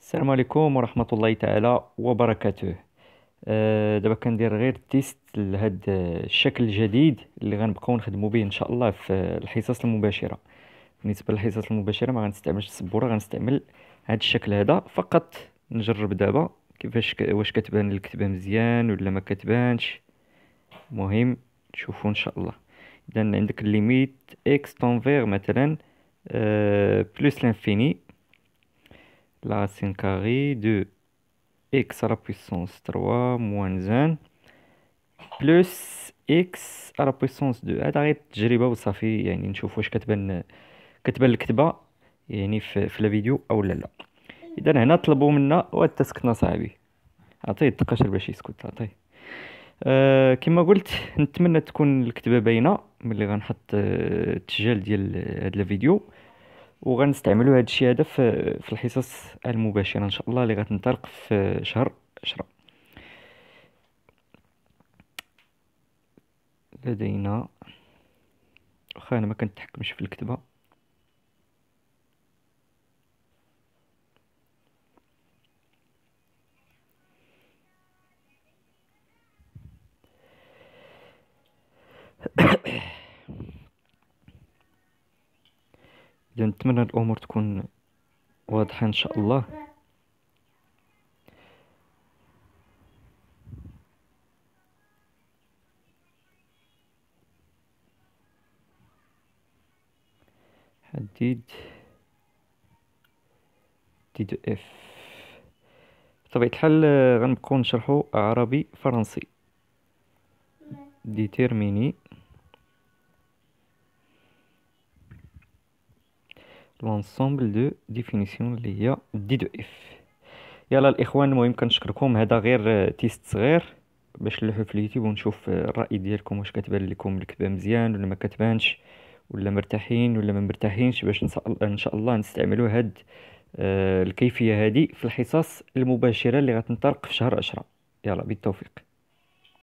السلام عليكم ورحمه الله تعالى وبركاته أه دابا كندير غير تيست لهاد الشكل الجديد اللي غنبقاو نخدمو به ان شاء الله في الحصص المباشره بالنسبه للحصص المباشره ما غنستعملش السبوره غنستعمل هاد الشكل هذا فقط نجرب دابا كيفاش ك... واش كتبان الكتبه مزيان ولا ما كتبانش مهم تشوفوا ان شاء الله اذا عندك ليميت اكس تنفير مثلا أه بلس لانفيني لاسين كاري دو اكس على بويسونس تروا موان 3 بلوس بلس اكس على بويسونس دو هادا غير تجربه وصافي يعني نشوف واش كتبان كتبان الكتبه يعني في, في الفيديو او لا لا اذا هنا طلبوا منا وانت سكتنا صاحبي عطيه الدقاشر باش يسكت عطيه أه كما قلت نتمنى تكون الكتبه باينه ملي غنحط التسجيل ديال هاد الفيديو وغنستعملوا هذا الشيء هذا في, الحصص المباشره ان شاء الله اللي غتنطلق في شهر 10 لدينا واخا انا ما كنتحكمش في الكتابه نتمنى الامور تكون واضحه ان شاء الله حديد دي دو اف بطبيعه الحال غنبقاو نشرحو عربي فرنسي ديتيرميني لونسومبل دو ديفينيسيون اللي هي دي دو اف يلا الاخوان المهم كنشكركم هذا غير آه، تيست صغير باش نلوحو في اليوتيوب ونشوف آه، الراي ديالكم واش كتبان لكم الكتابه مزيان ولا ما كتبانش ولا مرتاحين ولا ما مرتاحينش باش ان شاء الله نستعملوا هاد آه، الكيفيه هذه في الحصص المباشره اللي غتنطلق في شهر 10 يلا بالتوفيق